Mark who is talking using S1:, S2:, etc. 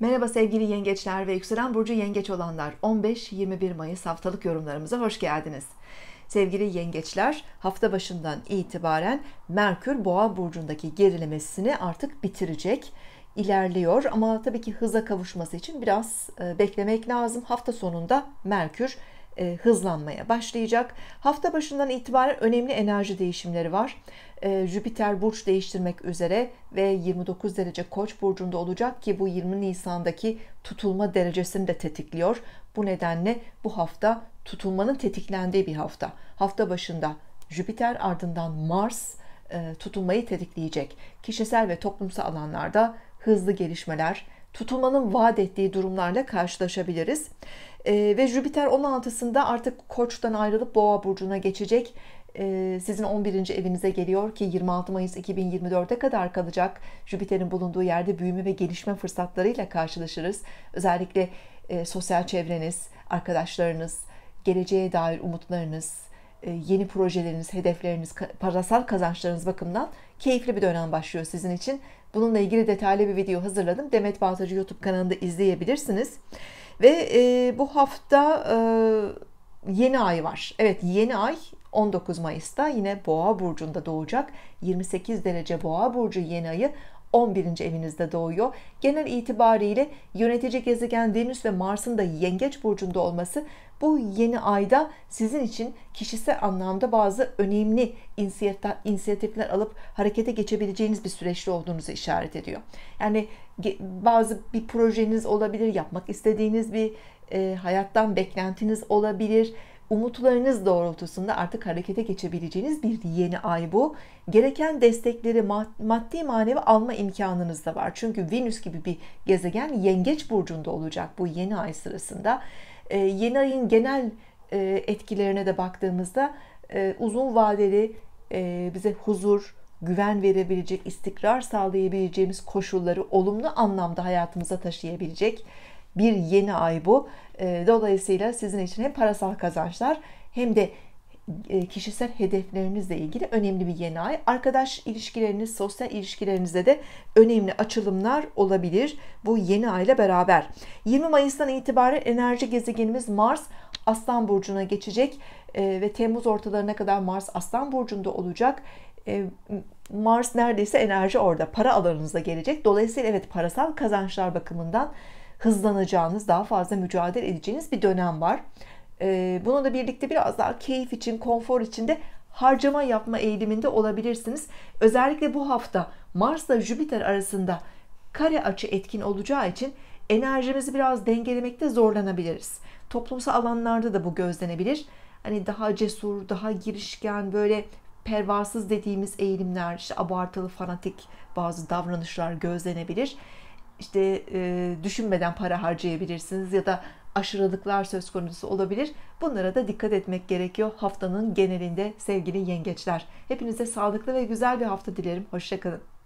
S1: Merhaba sevgili yengeçler ve yükselen burcu yengeç olanlar. 15-21 Mayıs haftalık yorumlarımıza hoş geldiniz. Sevgili yengeçler, hafta başından itibaren Merkür Boğa burcundaki gerilemesini artık bitirecek. ilerliyor ama tabii ki hıza kavuşması için biraz e, beklemek lazım. Hafta sonunda Merkür e, hızlanmaya başlayacak. Hafta başından itibaren önemli enerji değişimleri var. E, Jüpiter burç değiştirmek üzere ve 29 derece Koç burcunda olacak ki bu 20 Nisan'daki tutulma derecesini de tetikliyor. Bu nedenle bu hafta tutulmanın tetiklendiği bir hafta. Hafta başında Jüpiter ardından Mars e, tutulmayı tetikleyecek. Kişisel ve toplumsal alanlarda hızlı gelişmeler, tutulmanın vaat ettiği durumlarla karşılaşabiliriz. E, ve Jüpiter 16'sında artık Koç'tan ayrılıp Boğa burcuna geçecek. E, sizin 11. evinize geliyor ki 26 Mayıs 2024'e kadar kalacak. Jüpiter'in bulunduğu yerde büyüme ve gelişme fırsatlarıyla karşılaşırız. Özellikle e, sosyal çevreniz, arkadaşlarınız, geleceğe dair umutlarınız, e, yeni projeleriniz, hedefleriniz, parasal kazançlarınız bakımından keyifli bir dönem başlıyor sizin için. Bununla ilgili detaylı bir video hazırladım. Demet Baltacı YouTube kanalında izleyebilirsiniz. Ve e, bu hafta e, yeni ay var. Evet yeni ay 19 Mayıs'ta yine Boğa burcunda doğacak. 28 derece Boğa burcu yeni ayı 11. evinizde doğuyor. Genel itibariyle yönetici gezegen Venüs ve Mars'ın da Yengeç burcunda olması bu yeni ayda sizin için kişisel anlamda bazı önemli inisiyatifler alıp harekete geçebileceğiniz bir süreçte olduğunuzu işaret ediyor. Yani bazı bir projeniz olabilir, yapmak istediğiniz bir e, hayattan beklentiniz olabilir, umutlarınız doğrultusunda artık harekete geçebileceğiniz bir yeni ay bu. Gereken destekleri maddi manevi alma imkanınız da var. Çünkü Venüs gibi bir gezegen yengeç burcunda olacak bu yeni ay sırasında. Ee, yeni ayın genel e, etkilerine de baktığımızda e, uzun vadeli e, bize huzur, güven verebilecek, istikrar sağlayabileceğimiz koşulları olumlu anlamda hayatımıza taşıyabilecek bir yeni ay bu. Ee, dolayısıyla sizin için hem parasal kazançlar hem de e, kişisel hedeflerinizle ilgili önemli bir yeni ay. Arkadaş ilişkileriniz, sosyal ilişkilerinizde de önemli açılımlar olabilir bu yeni ayla beraber. 20 Mayıs'tan itibaren enerji gezegenimiz Mars Aslan Burcu'na geçecek ee, ve Temmuz ortalarına kadar Mars Aslan Burcu'nda olacak. Ee, Mars neredeyse enerji orada, para alanınıza gelecek. Dolayısıyla evet parasal kazançlar bakımından hızlanacağınız, daha fazla mücadele edeceğiniz bir dönem var. Ee, Bunu da birlikte biraz daha keyif için, konfor için de harcama yapma eğiliminde olabilirsiniz. Özellikle bu hafta Mars'la Jüpiter arasında kare açı etkin olacağı için enerjimizi biraz dengelemekte zorlanabiliriz. Toplumsal alanlarda da bu gözlenebilir. Hani daha cesur, daha girişken, böyle pervasız dediğimiz eğilimler, işte abartılı, fanatik bazı davranışlar gözlenebilir işte e, düşünmeden para harcayabilirsiniz ya da aşırılıklar söz konusu olabilir. Bunlara da dikkat etmek gerekiyor haftanın genelinde sevgili yengeçler. Hepinize sağlıklı ve güzel bir hafta dilerim. Hoşçakalın.